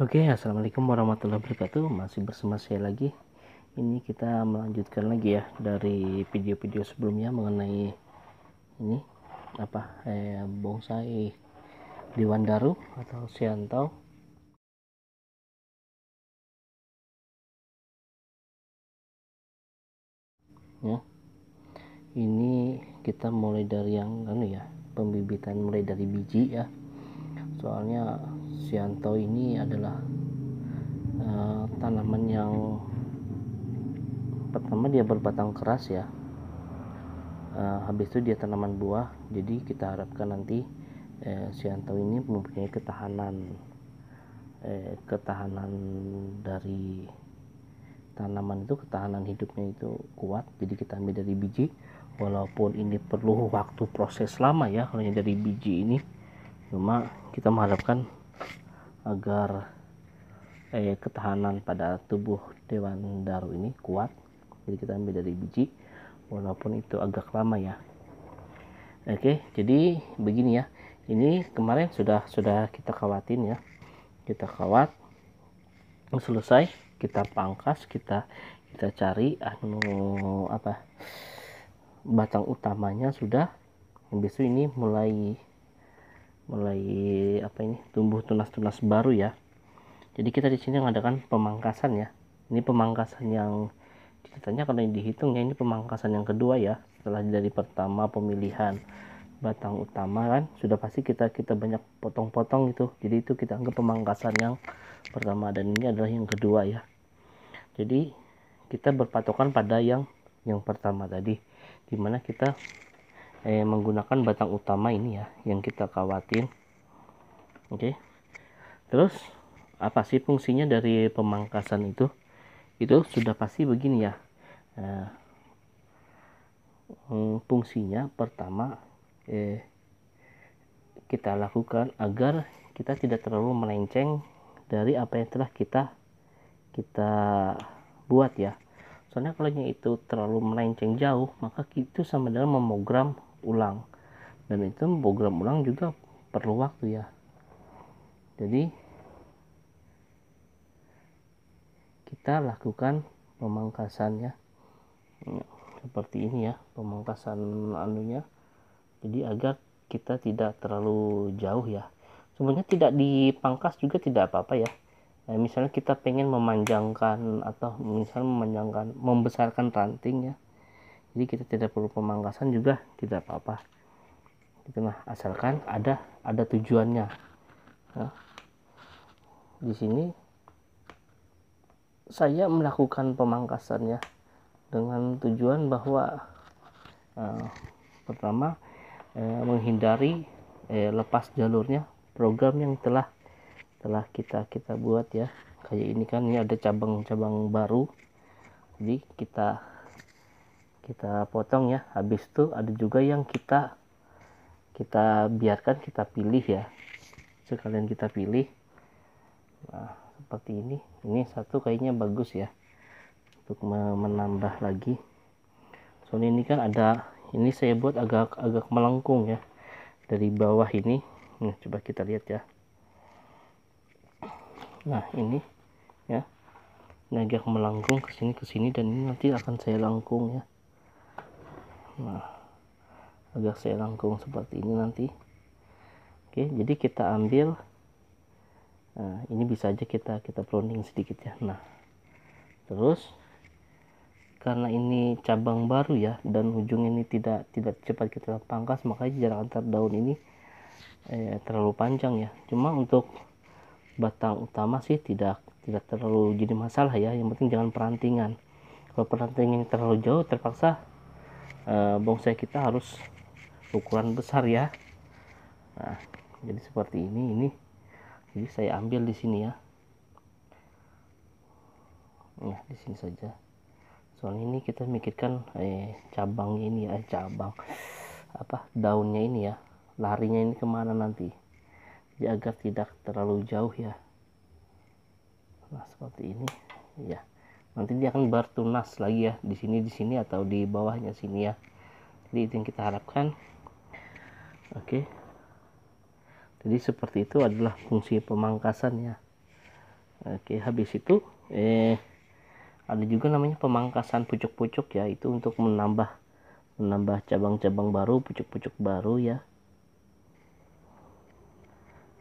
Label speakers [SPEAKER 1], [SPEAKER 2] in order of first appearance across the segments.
[SPEAKER 1] Oke, okay, assalamualaikum warahmatullahi wabarakatuh. Masih bersama saya lagi. Ini kita melanjutkan lagi ya dari video-video sebelumnya mengenai ini apa eh, bonsai Daru atau Siantau. Ya. Ini kita mulai dari yang anu ya, pembibitan mulai dari biji ya. Soalnya sianto ini adalah uh, tanaman yang pertama dia berbatang keras ya uh, habis itu dia tanaman buah jadi kita harapkan nanti uh, eh, sianto ini mempunyai ketahanan uh, ketahanan dari tanaman itu ketahanan hidupnya itu kuat jadi kita ambil dari biji walaupun ini perlu waktu proses lama ya kalau dari biji ini cuma kita mengharapkan agar eh, ketahanan pada tubuh dewan daru ini kuat jadi kita ambil dari biji walaupun itu agak lama ya oke jadi begini ya ini kemarin sudah sudah kita kawatin ya kita kawat selesai kita pangkas kita kita cari anu apa batang utamanya sudah besok ini mulai mulai apa ini tumbuh tunas-tunas baru ya jadi kita di sini mengadakan pemangkasan ya ini pemangkasan yang ceritanya kalau yang dihitung ya ini pemangkasan yang kedua ya setelah dari pertama pemilihan batang utama kan sudah pasti kita kita banyak potong-potong itu jadi itu kita anggap pemangkasan yang pertama dan ini adalah yang kedua ya jadi kita berpatokan pada yang yang pertama tadi dimana kita eh, menggunakan batang utama ini ya yang kita kawatin oke okay. terus apa sih fungsinya dari pemangkasan itu itu sudah pasti begini ya eh, mm, fungsinya pertama eh, kita lakukan agar kita tidak terlalu melenceng dari apa yang telah kita kita buat ya soalnya kalau itu terlalu melenceng jauh maka itu sama dengan memogram ulang dan itu program ulang juga perlu waktu ya jadi kita lakukan pemangkasan ya. ya seperti ini ya pemangkasan anunya jadi agar kita tidak terlalu jauh ya sebenarnya tidak dipangkas juga tidak apa-apa ya nah, misalnya kita pengen memanjangkan atau misalnya memanjangkan membesarkan ranting ya jadi kita tidak perlu pemangkasan juga tidak apa-apa itu mah asalkan ada ada tujuannya nah, di sini saya melakukan pemangkasan ya dengan tujuan bahwa eh, pertama eh, menghindari eh, lepas jalurnya program yang telah telah kita kita buat ya kayak ini kan ini ada cabang-cabang baru jadi kita kita potong ya habis itu ada juga yang kita kita biarkan kita pilih ya sekalian kita pilih nah seperti ini ini satu kayaknya bagus ya untuk menambah lagi soalnya ini kan ada ini saya buat agak agak melengkung ya dari bawah ini nah, coba kita lihat ya nah ini ya ini agak melengkung ke sini ke sini dan ini nanti akan saya lengkung ya nah agar saya langkung seperti ini nanti oke jadi kita ambil nah, ini bisa aja kita kita pruning sedikit ya nah terus karena ini cabang baru ya dan ujung ini tidak tidak cepat kita pangkas makanya jarak antar daun ini eh, terlalu panjang ya cuma untuk batang utama sih tidak tidak terlalu jadi masalah ya yang penting jangan perantingan kalau perantingan terlalu jauh terpaksa uh, eh, bonsai kita harus ukuran besar ya nah jadi seperti ini ini jadi saya ambil di sini ya nah di sini saja soalnya ini kita mikirkan eh cabangnya ini ya cabang apa daunnya ini ya larinya ini kemana nanti jadi agar tidak terlalu jauh ya nah seperti ini ya nanti dia akan bertunas lagi ya di sini di sini atau di bawahnya sini ya jadi itu yang kita harapkan oke jadi seperti itu adalah fungsi pemangkasan ya oke habis itu eh ada juga namanya pemangkasan pucuk-pucuk ya itu untuk menambah menambah cabang-cabang baru pucuk-pucuk baru ya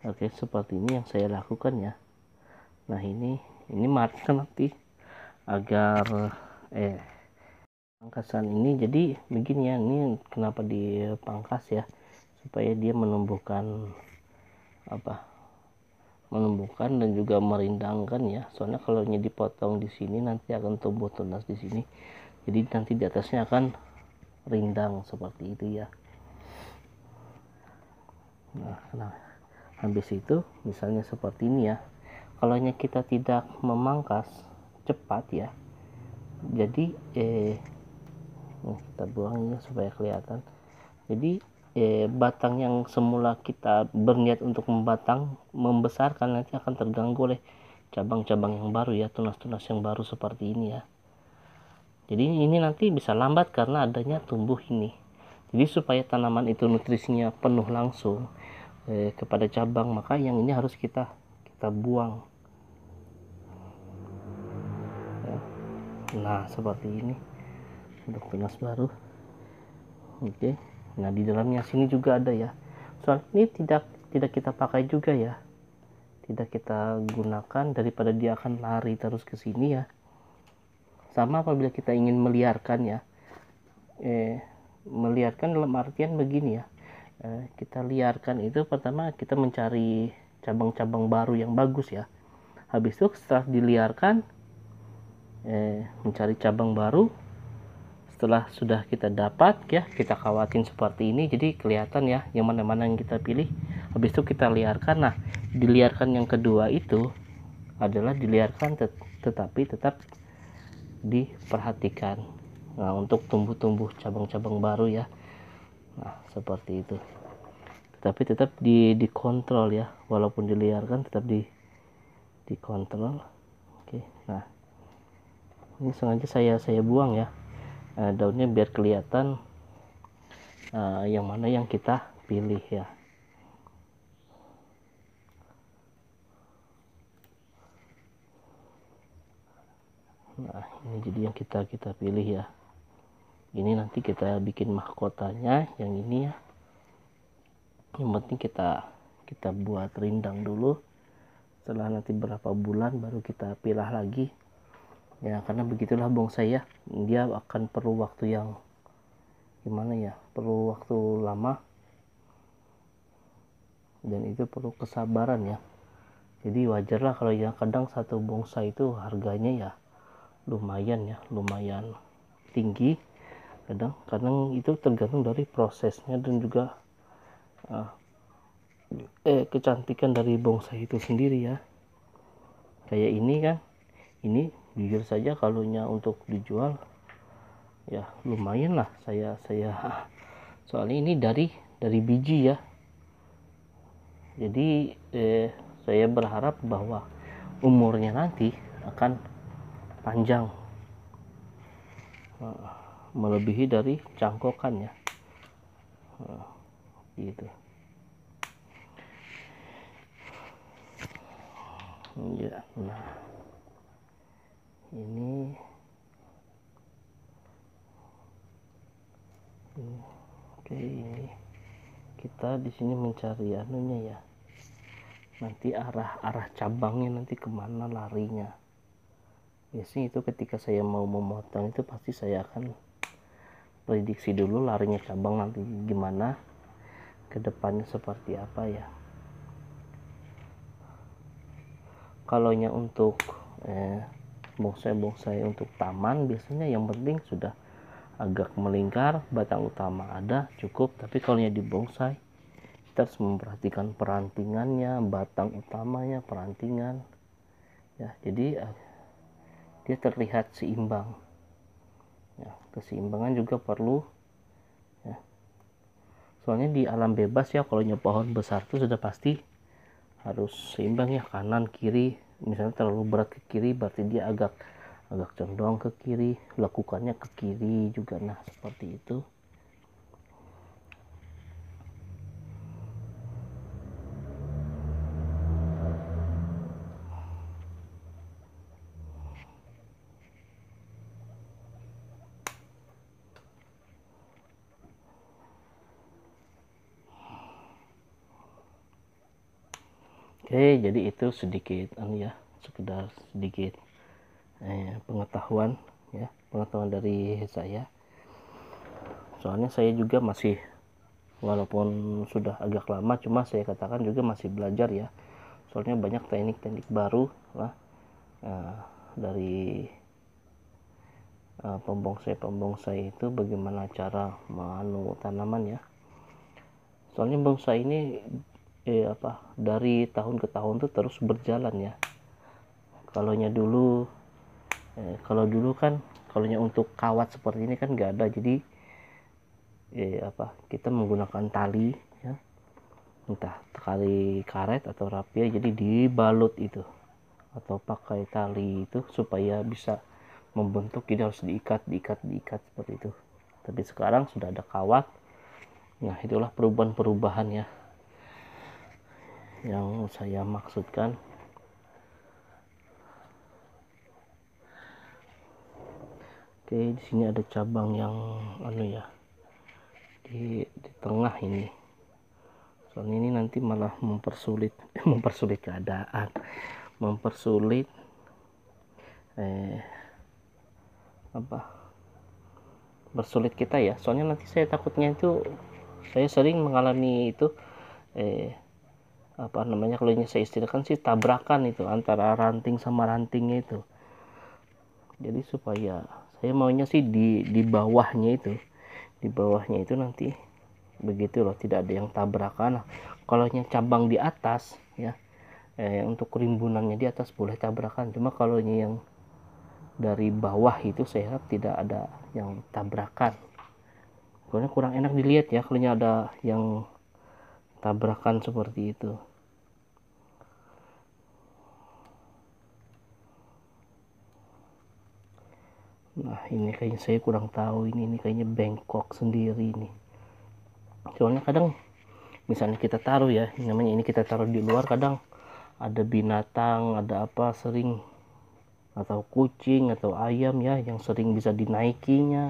[SPEAKER 1] oke seperti ini yang saya lakukan ya nah ini ini matikan nanti agar eh pangkasan ini jadi begini ya ini kenapa dipangkas ya supaya dia menumbuhkan apa menumbuhkan dan juga merindangkan ya soalnya kalau ini dipotong di sini nanti akan tumbuh tunas di sini jadi nanti di atasnya akan rindang seperti itu ya nah, nah habis itu misalnya seperti ini ya kalau kita tidak memangkas cepat ya jadi eh nih, kita buang ini supaya kelihatan jadi eh, batang yang semula kita berniat untuk membatang membesarkan nanti akan terganggu oleh cabang-cabang yang baru ya tunas-tunas yang baru seperti ini ya jadi ini nanti bisa lambat karena adanya tumbuh ini jadi supaya tanaman itu nutrisinya penuh langsung eh, kepada cabang maka yang ini harus kita kita buang nah seperti ini untuk pilas baru oke nah di dalamnya sini juga ada ya soal ini tidak tidak kita pakai juga ya tidak kita gunakan daripada dia akan lari terus ke sini ya sama apabila kita ingin meliarkan ya eh, meliarkan dalam artian begini ya eh, kita liarkan itu pertama kita mencari cabang-cabang baru yang bagus ya habis itu setelah diliarkan eh, mencari cabang baru setelah sudah kita dapat ya kita kawatin seperti ini jadi kelihatan ya yang mana-mana yang kita pilih habis itu kita liarkan nah diliarkan yang kedua itu adalah diliarkan tet tetapi tetap diperhatikan nah untuk tumbuh-tumbuh cabang-cabang baru ya nah seperti itu tetapi tetap di dikontrol ya walaupun diliarkan tetap di dikontrol oke nah ini sengaja saya saya buang ya uh, daunnya biar kelihatan uh, yang mana yang kita pilih ya nah ini jadi yang kita kita pilih ya ini nanti kita bikin mahkotanya yang ini ya yang penting kita kita buat rindang dulu setelah nanti berapa bulan baru kita pilih lagi ya karena begitulah bongsai ya dia akan perlu waktu yang gimana ya perlu waktu lama dan itu perlu kesabaran ya jadi wajarlah kalau yang kadang satu bongsai itu harganya ya lumayan ya lumayan tinggi kadang kadang itu tergantung dari prosesnya dan juga uh, eh kecantikan dari bongsai itu sendiri ya kayak ini kan ini jujur saja kalunya untuk dijual ya lumayan lah saya saya soalnya ini dari dari biji ya jadi eh, saya berharap bahwa umurnya nanti akan panjang eh, melebihi dari cangkokan ya eh, gitu ya nah ini oke ini kita di sini mencari anunya ya nanti arah arah cabangnya nanti kemana larinya biasanya itu ketika saya mau memotong itu pasti saya akan prediksi dulu larinya cabang nanti gimana kedepannya seperti apa ya kalau untuk eh, bonsai-bonsai untuk taman biasanya yang penting sudah agak melingkar batang utama ada cukup tapi kalau di bonsai kita harus memperhatikan perantingannya batang utamanya perantingan ya jadi eh, dia terlihat seimbang ya, keseimbangan juga perlu ya. soalnya di alam bebas ya kalau pohon besar itu sudah pasti harus seimbang ya kanan kiri misalnya terlalu berat ke kiri berarti dia agak agak condong ke kiri lakukannya ke kiri juga nah seperti itu Oke, eh, jadi itu sedikit um, ya, sekedar sedikit eh, pengetahuan ya, pengetahuan dari saya. Soalnya saya juga masih walaupun sudah agak lama cuma saya katakan juga masih belajar ya. Soalnya banyak teknik-teknik baru lah eh, dari eh, pembongsai-pembongsai itu bagaimana cara menu tanaman ya. Soalnya bonsai ini eh apa dari tahun ke tahun tuh terus berjalan ya kalaunya dulu eh, kalau dulu kan kalaunya untuk kawat seperti ini kan nggak ada jadi eh, apa kita menggunakan tali ya entah tali karet atau rapia ya, jadi dibalut itu atau pakai tali itu supaya bisa membentuk jadi harus diikat diikat diikat seperti itu tapi sekarang sudah ada kawat nah itulah perubahan-perubahan ya yang saya maksudkan oke di sini ada cabang yang anu ya di, di tengah ini soalnya ini nanti malah mempersulit mempersulit keadaan mempersulit eh apa bersulit kita ya soalnya nanti saya takutnya itu saya sering mengalami itu eh, apa namanya kalau ini saya istilahkan sih tabrakan itu antara ranting sama rantingnya itu jadi supaya saya maunya sih di di bawahnya itu di bawahnya itu nanti begitu loh tidak ada yang tabrakan kalau cabang di atas ya eh, untuk rimbunannya di atas boleh tabrakan cuma kalau ini yang dari bawah itu saya harap tidak ada yang tabrakan karena kurang enak dilihat ya kalau ada yang tabrakan seperti itu nah ini kayaknya saya kurang tahu ini ini kayaknya bengkok sendiri ini soalnya kadang misalnya kita taruh ya namanya ini kita taruh di luar kadang ada binatang ada apa sering atau kucing atau ayam ya yang sering bisa dinaikinya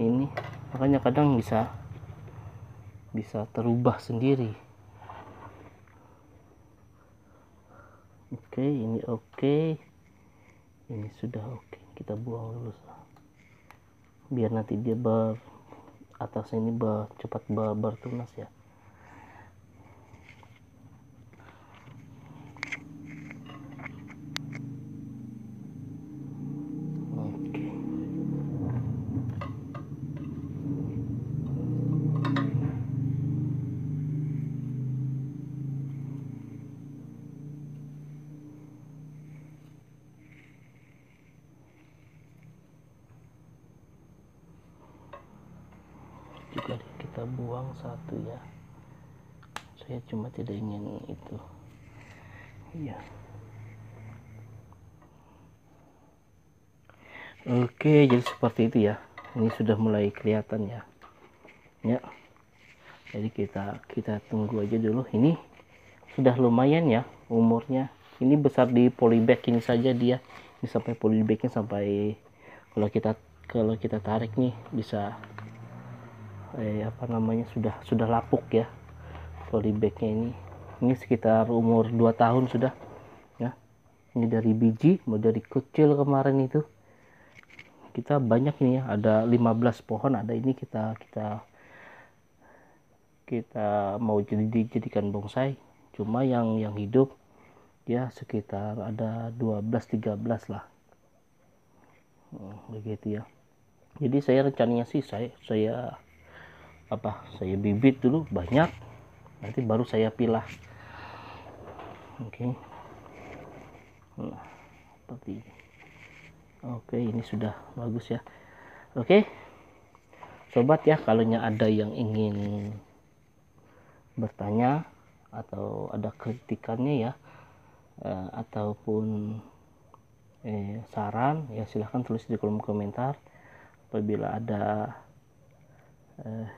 [SPEAKER 1] ini makanya kadang bisa bisa terubah sendiri oke okay, ini oke okay. ini sudah oke okay. kita buang dulu biar nanti dia ber atas ini ber, cepat ber, tunas ya buang satu ya saya cuma tidak ingin itu iya oke jadi seperti itu ya ini sudah mulai kelihatan ya ya jadi kita kita tunggu aja dulu ini sudah lumayan ya umurnya ini besar di polybag ini saja dia ini sampai polybagnya sampai kalau kita kalau kita tarik nih bisa eh, apa namanya sudah sudah lapuk ya polybagnya ini ini sekitar umur 2 tahun sudah ya ini dari biji mau dari kecil kemarin itu kita banyak nih ya ada 15 pohon ada ini kita kita kita mau jadi dijadikan bonsai cuma yang yang hidup ya sekitar ada 12 13 lah hmm, begitu ya jadi saya rencananya sih saya saya apa saya bibit dulu banyak nanti baru saya pilah oke okay. nah, seperti ini oke okay, ini sudah bagus ya oke okay. sobat ya kalau ada yang ingin bertanya atau ada kritikannya ya eh, ataupun eh, saran ya silahkan tulis di kolom komentar apabila ada eh,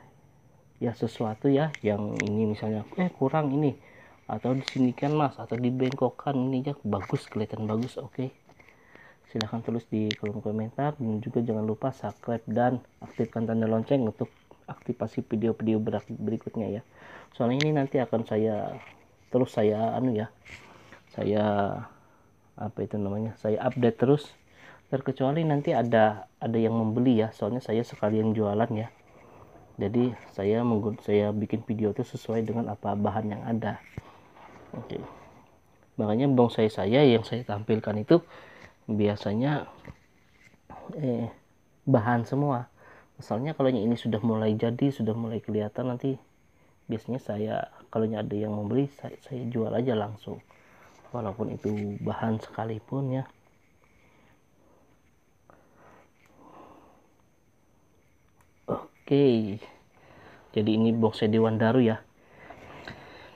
[SPEAKER 1] ya sesuatu ya yang ini misalnya eh kurang ini atau disinikan mas atau dibengkokkan ini ya bagus kelihatan bagus oke okay? silahkan tulis di kolom komentar dan juga jangan lupa subscribe dan aktifkan tanda lonceng untuk aktivasi video-video berikutnya ya soalnya ini nanti akan saya terus saya anu ya saya apa itu namanya saya update terus terkecuali nanti ada ada yang membeli ya soalnya saya sekalian jualan ya jadi saya menggun saya bikin video itu sesuai dengan apa bahan yang ada oke okay. makanya bonsai saya yang saya tampilkan itu biasanya eh, bahan semua misalnya kalau ini sudah mulai jadi sudah mulai kelihatan nanti biasanya saya kalau ada yang membeli saya, saya jual aja langsung walaupun itu bahan sekalipun ya Oke. Jadi ini boxnya daru ya.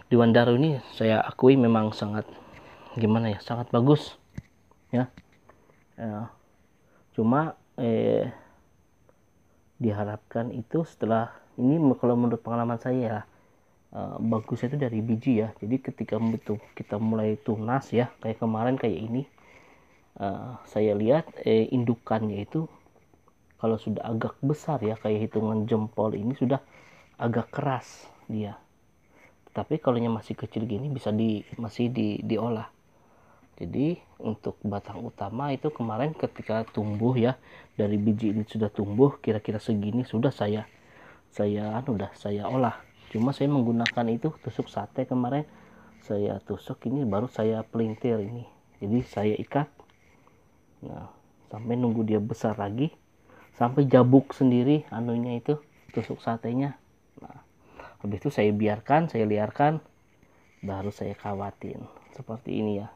[SPEAKER 1] Dewan Daru ini saya akui memang sangat gimana ya, sangat bagus. Ya. ya. Cuma eh diharapkan itu setelah ini kalau menurut pengalaman saya ya eh, bagus itu dari biji ya jadi ketika betul kita mulai tunas ya kayak kemarin kayak ini uh, saya lihat eh, indukannya itu kalau sudah agak besar ya kayak hitungan jempol ini sudah agak keras dia tapi kalau yang masih kecil gini bisa di masih di diolah jadi untuk batang utama itu kemarin ketika tumbuh ya dari biji ini sudah tumbuh kira-kira segini sudah saya saya anu udah saya olah cuma saya menggunakan itu tusuk sate kemarin saya tusuk ini baru saya pelintir ini jadi saya ikat nah sampai nunggu dia besar lagi sampai jabuk sendiri anunya itu tusuk satenya nah habis itu saya biarkan saya liarkan baru saya kawatin seperti ini ya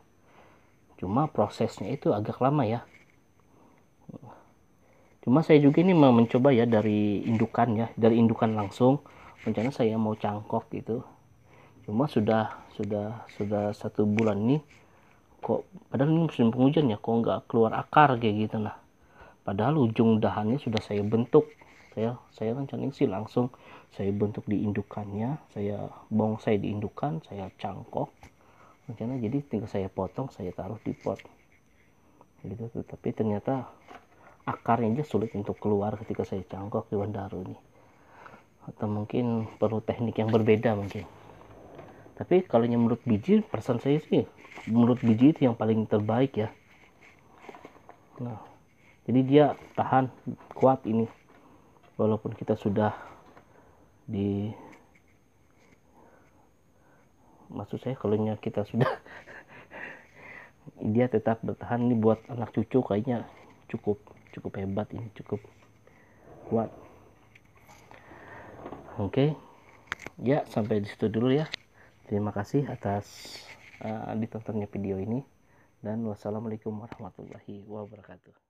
[SPEAKER 1] cuma prosesnya itu agak lama ya cuma saya juga ini mau mencoba ya dari indukan ya dari indukan langsung rencana saya mau cangkok gitu cuma sudah sudah sudah satu bulan nih kok padahal ini musim penghujan ya kok nggak keluar akar kayak gitu nah padahal ujung dahannya sudah saya bentuk saya saya rencanin kan sih langsung saya bentuk di indukannya saya bongsai di indukan saya cangkok rencana jadi tinggal saya potong saya taruh di pot gitu Tapi ternyata akarnya aja sulit untuk keluar ketika saya cangkok di Wandaru ini atau mungkin perlu teknik yang berbeda mungkin tapi kalau yang menurut biji perasaan saya sih menurut biji itu yang paling terbaik ya nah jadi dia tahan kuat ini walaupun kita sudah di maksud saya kalau kita sudah dia tetap bertahan ini buat anak cucu kayaknya cukup cukup hebat ini cukup kuat oke okay. ya sampai di situ dulu ya terima kasih atas uh, ditontonnya video ini dan wassalamualaikum warahmatullahi wabarakatuh